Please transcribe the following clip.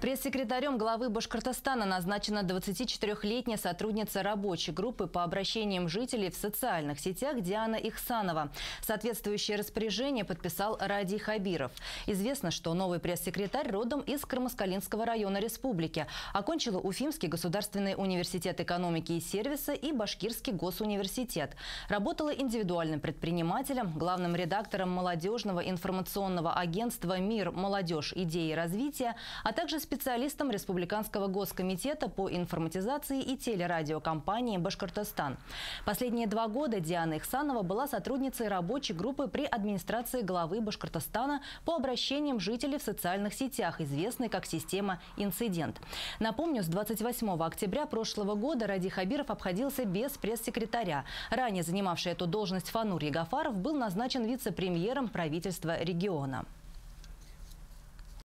Пресс-секретарем главы Башкортостана назначена 24-летняя сотрудница рабочей группы по обращениям жителей в социальных сетях Диана Ихсанова. Соответствующее распоряжение подписал Ради Хабиров. Известно, что новый пресс-секретарь родом из Крамоскалинского района республики. Окончила Уфимский государственный университет экономики и сервиса и Башкирский госуниверситет. Работала индивидуальным предпринимателем, главным редактором молодежного информационного агентства «Мир. Молодежь. Идеи развития», а также специалистом Республиканского госкомитета по информатизации и телерадиокомпании «Башкортостан». Последние два года Диана Ихсанова была сотрудницей рабочей группы при администрации главы Башкортостана по обращениям жителей в социальных сетях, известной как система «Инцидент». Напомню, с 28 октября прошлого года Ради Хабиров обходился без пресс-секретаря. Ранее занимавший эту должность Фанур Ягафаров был назначен вице-премьером правительства региона.